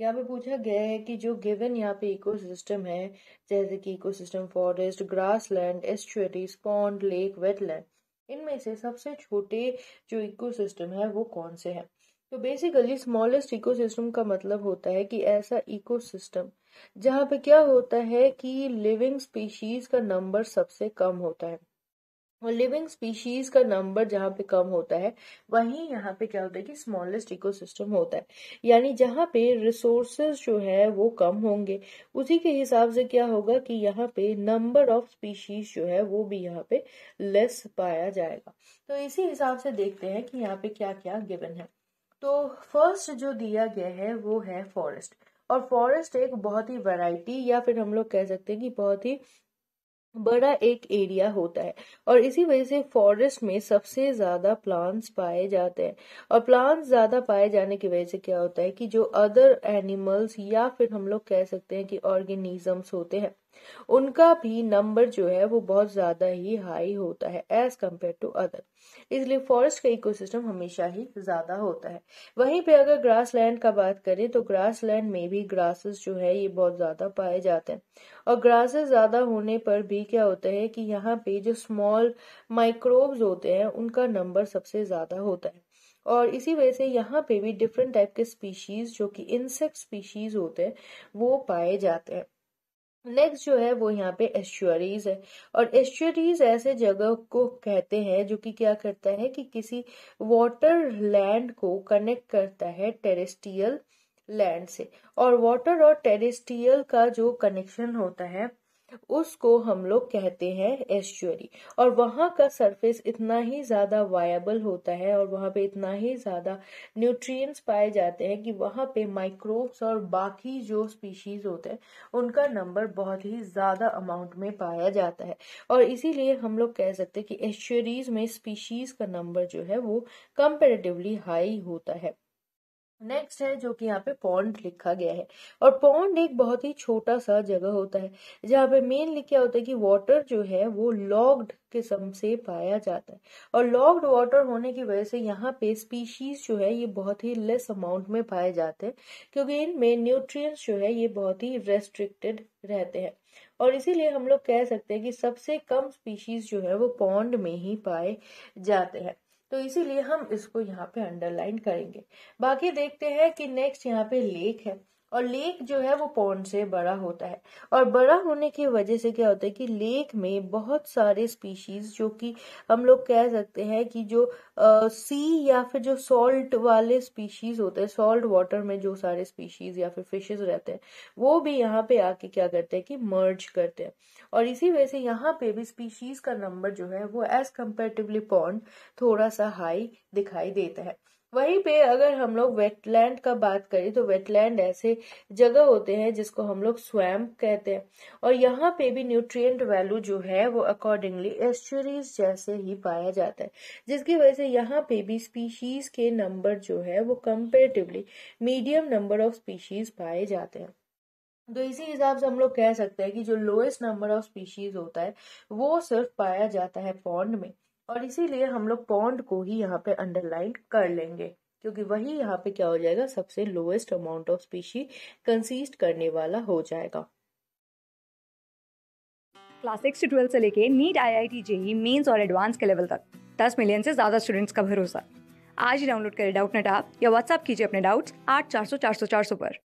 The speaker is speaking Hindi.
यहाँ पे पूछा गया है कि जो गिवन यहाँ पे इकोसिस्टम है जैसे कि ecosystem forest grassland estuary pond lake wetland इनमें से सबसे छोटे जो इकोसिस्टम है वो कौन से हैं तो बेसिकली स्मॉलेस्ट इकोसिस्टम का मतलब होता है कि ऐसा इकोसिस्टम जहाँ पे क्या होता है कि लिविंग स्पीशीज का नंबर सबसे कम होता है लिविंग स्पीशीज का नंबर जहाँ पे कम होता है वहीं यहाँ पे क्या होता है कि स्मॉलेस्ट इकोसिस्टम होता है यानी जहाँ पे रिसोर्सेज जो है वो कम होंगे उसी के हिसाब से क्या होगा कि यहाँ पे नंबर ऑफ स्पीशीज जो है वो भी यहाँ पे लेस पाया जाएगा तो इसी हिसाब से देखते हैं कि यहाँ पे क्या क्या गिवन है तो फर्स्ट जो दिया गया है वो है फॉरेस्ट और फॉरेस्ट एक बहुत ही वैरायटी या फिर हम लोग कह सकते हैं कि बहुत ही बड़ा एक एरिया होता है और इसी वजह से फॉरेस्ट में सबसे ज्यादा प्लांट्स पाए जाते हैं और प्लांट्स ज्यादा पाए जाने की वजह से क्या होता है कि जो अदर एनिमल्स या फिर हम लोग कह सकते हैं कि ऑर्गेनिजम्स होते हैं उनका भी नंबर जो है वो बहुत ज़्यादा ही हाई होता है एज़ कम्पेयर टू अदर इसलिए फॉरेस्ट का इकोसिस्टम हमेशा ही ज़्यादा होता है वहीं पे अगर ग्रास लैंड का बात करें तो ग्रास लैंड में भी ग्रासेस जो है ये बहुत ज़्यादा पाए जाते हैं और ग्रासेस ज़्यादा होने पर भी क्या होता है कि यहाँ पे जो स्मॉल माइक्रोब्स होते हैं उनका नंबर सबसे ज़्यादा होता है और इसी वजह से यहाँ पे भी डिफरेंट टाइप के स्पीशीज़ जो कि इंसेक्ट स्पीशीज़ होते हैं वो पाए जाते हैं नेक्स्ट जो है वो यहाँ पे एश्योरीज है और एश्योरीज ऐसे जगह को कहते हैं जो कि क्या करता है कि किसी वाटर लैंड को कनेक्ट करता है टेरेस्टियल लैंड से और वाटर और टेरेस्टियल का जो कनेक्शन होता है उसको हम लोग कहते हैं एस्चुअरी और वहाँ का सरफेस इतना ही ज़्यादा वायबल होता है और वहाँ पे इतना ही ज़्यादा न्यूट्रिएंट्स पाए जाते हैं कि वहाँ पे माइक्रोब्स और बाकी जो स्पीशीज़ होते हैं उनका नंबर बहुत ही ज़्यादा अमाउंट में पाया जाता है और इसीलिए हम लोग कह सकते हैं कि एस्चुअरीज में स्पीशीज़ का नंबर जो है वो कंपेरेटिवली हाई होता है नेक्स्ट है जो कि यहाँ पे पॉन्ड लिखा गया है और पॉन्ड एक बहुत ही छोटा सा जगह होता है जहाँ पे मेन लिखा होता है कि वाटर जो है वो लॉग्ड किस्म से पाया जाता है और लॉग्ड वाटर होने की वजह से यहाँ पे स्पीशीज जो है ये बहुत ही लेस अमाउंट में पाए जाते हैं क्योंकि इनमें न्यूट्रिएंट्स जो है ये बहुत ही रेस्ट्रिक्टेड रहते हैं और इसीलिए हम लोग कह सकते हैं कि सबसे कम स्पीशीज जो है वो पॉन्ड में ही पाए जाते हैं तो इसीलिए हम इसको यहाँ पे अंडरलाइन करेंगे बाकी देखते हैं कि नेक्स्ट यहाँ पे लेक है और लेक जो है वो पौंड से बड़ा होता है और बड़ा होने की वजह से क्या होता है कि लेक में बहुत सारे स्पीशीज जो कि हम लोग कह सकते हैं कि जो आ, सी या फिर जो सॉल्ट वाले स्पीशीज होते हैं सॉल्ट वाटर में जो सारे स्पीशीज या फिर फिशेज रहते हैं वो भी यहाँ पे आके क्या करते हैं कि मर्ज करते हैं और इसी वजह से यहाँ पे भी स्पीशीज का नंबर जो है वो एज कंपेरेटिवली पौंड थोड़ा सा हाई दिखाई देता है वहीं पे अगर हम लोग वेटलैंड का बात करें तो वेटलैंड ऐसे जगह होते हैं जिसको हम लोग स्वैम कहते हैं और यहाँ पे भी न्यूट्रिएंट वैल्यू जो है वो अकॉर्डिंगली एस्चुरीज जैसे ही पाया जाता है जिसकी वजह से यहाँ पे भी स्पीशीज के नंबर जो है वो comparatively medium number of species पाए जाते हैं तो इसी हिसाब से हम लोग कह सकते हैं कि जो लोएस्ट नंबर ऑफ स्पीशीज होता है वो सिर्फ पाया जाता है पॉन्ड में और इसीलिए हम लोग पॉन्ड को ही यहाँ पे अंडरलाइन कर लेंगे क्योंकि वही यहाँ पे क्या हो जाएगा सबसे lowest amount of species consist करने वाला हो जाएगा क्लास सिक्स से ट्वेल्थ से लेके NEET I I T JEE mains और एडवांस के लेवल तक दस मिलियन से ज़्यादा स्टूडेंट्स का भरोसा आज ही डाउनलोड करें डाउट नेट आप या व्हाट्सअप कीजिए अपने डाउट्स आठ चार सौ चार सौ चार सौ पर